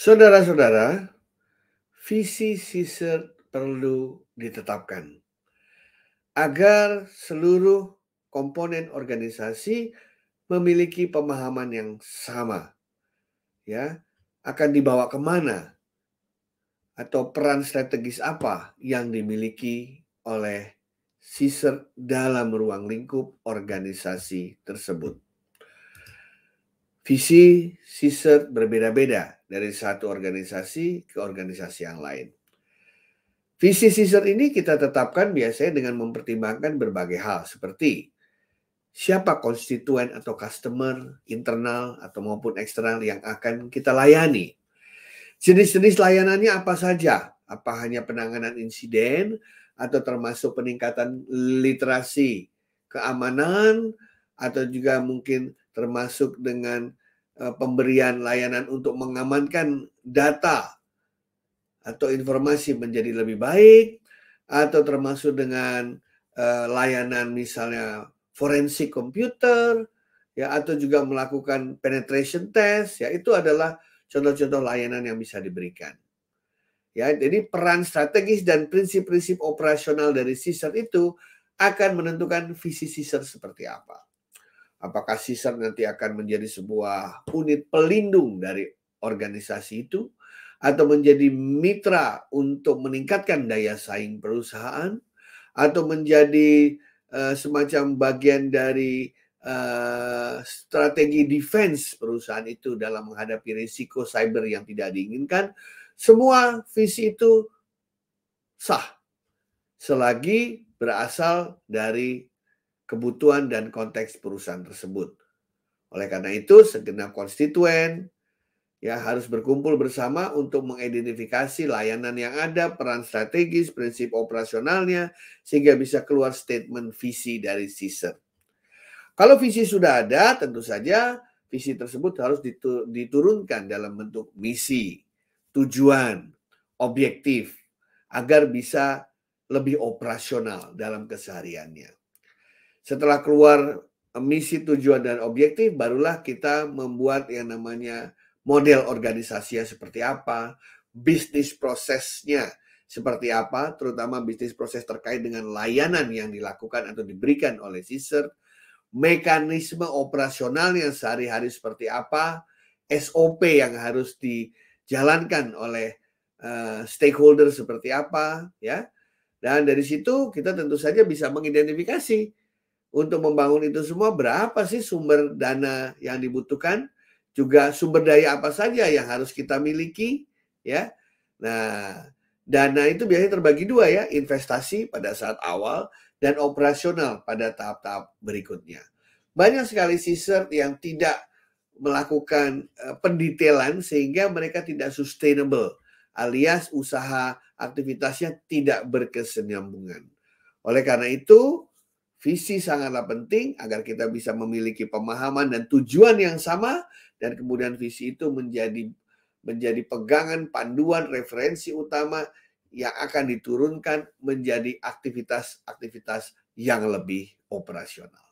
Saudara-saudara, visi sisir perlu ditetapkan agar seluruh komponen organisasi memiliki pemahaman yang sama. Ya, akan dibawa kemana atau peran strategis apa yang dimiliki oleh sisir dalam ruang lingkup organisasi tersebut. Visi sisir berbeda-beda dari satu organisasi ke organisasi yang lain. Visi season ini kita tetapkan biasanya dengan mempertimbangkan berbagai hal seperti siapa konstituen atau customer internal atau maupun eksternal yang akan kita layani. Jenis-jenis layanannya apa saja? Apa hanya penanganan insiden atau termasuk peningkatan literasi keamanan atau juga mungkin termasuk dengan Eh, pemberian layanan untuk mengamankan data atau informasi menjadi lebih baik atau termasuk dengan uh, layanan misalnya forensik komputer ya atau juga melakukan penetration test ya itu adalah contoh-contoh layanan yang bisa diberikan. Ya, jadi peran strategis dan prinsip-prinsip operasional dari sistem itu akan menentukan visi sistem seperti apa. Apakah CSAT nanti akan menjadi sebuah unit pelindung dari organisasi itu atau menjadi mitra untuk meningkatkan daya saing perusahaan atau menjadi uh, semacam bagian dari uh, strategi defense perusahaan itu dalam menghadapi risiko cyber yang tidak diinginkan, semua visi itu sah selagi berasal dari kebutuhan dan konteks perusahaan tersebut. Oleh karena itu, segenap konstituen ya harus berkumpul bersama untuk mengidentifikasi layanan yang ada, peran strategis, prinsip operasionalnya sehingga bisa keluar statement visi dari CISER. Kalau visi sudah ada, tentu saja visi tersebut harus diturunkan dalam bentuk misi, tujuan, objektif agar bisa lebih operasional dalam kesehariannya. Setelah keluar eh, misi, tujuan, dan objektif, barulah kita membuat yang namanya model organisasinya seperti apa, bisnis prosesnya seperti apa, terutama bisnis proses terkait dengan layanan yang dilakukan atau diberikan oleh CSER, mekanisme operasionalnya sehari-hari seperti apa, SOP yang harus dijalankan oleh uh, stakeholder seperti apa, ya. Dan dari situ kita tentu saja bisa mengidentifikasi untuk membangun itu semua berapa sih sumber dana yang dibutuhkan juga sumber daya apa saja yang harus kita miliki ya nah dana itu biasanya terbagi dua ya investasi pada saat awal dan operasional pada tahap-tahap berikutnya banyak sekali sisir yang tidak melakukan eh, pendetailan sehingga mereka tidak sustainable alias usaha aktivitasnya tidak berkesenyambungan. oleh karena itu Visi sangatlah penting agar kita bisa memiliki pemahaman dan tujuan yang sama dan kemudian visi itu menjadi menjadi pegangan, panduan, referensi utama yang akan diturunkan menjadi aktivitas-aktivitas yang lebih operasional.